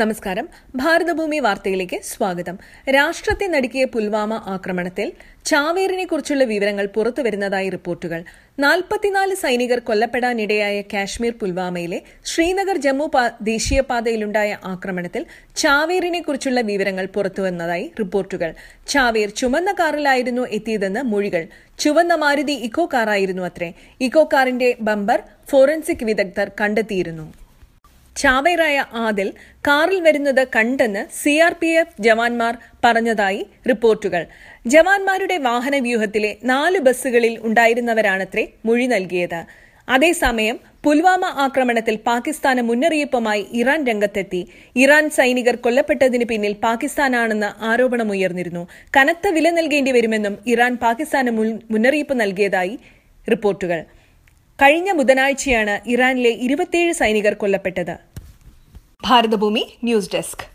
നമസ്കാരം ഭാരതഭൂമി വാർത്തയിലേക്ക് സ്വാഗതം രാഷ്ട്രത്തെ നടുക്കിയ പുൽവാമ ആക്രമണത്തിൽ ചാവേറിനെ കുറിച്ചുള്ള വിവരങ്ങൾ പുറത്തുവരുന്നതായി റിപ്പോർട്ടുകൾ നാൽപ്പത്തിനാല് സൈനികർ കൊല്ലപ്പെടാനിടയായ കാശ്മീർ പുൽവാമയിലെ ശ്രീനഗർ ജമ്മു ദേശീയപാതയിലുണ്ടായ ആക്രമണത്തിൽ ചാവേറിനെ കുറിച്ചുള്ള വിവരങ്ങൾ പുറത്തുവന്നതായി റിപ്പോർട്ടുകൾ ചാവേർ ചുമന്ന കാറിലായിരുന്നു എത്തിയതെന്ന് മൊഴികൾ ചുവന്ന മാരുതി ഇക്കോ കാറായിരുന്നു അത്രേ ഇക്കോ കാറിന്റെ ബമ്പർ ഫോറൻസിക് വിദഗ്ധർ കണ്ടെത്തിയിരുന്നു ചാവേറായ ആദിൽ കാറിൽ വരുന്നത് കണ്ടെന്ന് സി ആർ പി എഫ് ജവാന്മാർ പറഞ്ഞതായി റിപ്പോർട്ടുകൾ ജവാന്മാരുടെ വാഹനവ്യൂഹത്തിലെ നാല് ബസ്സുകളിൽ ഉണ്ടായിരുന്നവരാണത്രേ മൊഴി നൽകിയത് അതേസമയം പുൽവാമ ആക്രമണത്തിൽ പാകിസ്ഥാന് മുന്നറിയിപ്പുമായി ഇറാൻ രംഗത്തെത്തി ഇറാൻ സൈനികർ കൊല്ലപ്പെട്ടതിന് പിന്നിൽ പാകിസ്ഥാനാണെന്ന ആരോപണമുയർന്നിരുന്നു കനത്ത വില നൽകേണ്ടി വരുമെന്നും ഇറാൻ പാകിസ്ഥാന് മുന്നറിയിപ്പ് നൽകിയതായി റിപ്പോർട്ടുകൾ കഴിഞ്ഞ ബുധനാഴ്ചയാണ് ഇറാനിലെ ഇരുപത്തിയേഴ് സൈനികർ കൊല്ലപ്പെട്ടത് ഭാരതഭൂമി ന്യൂസ് ഡെസ്ക്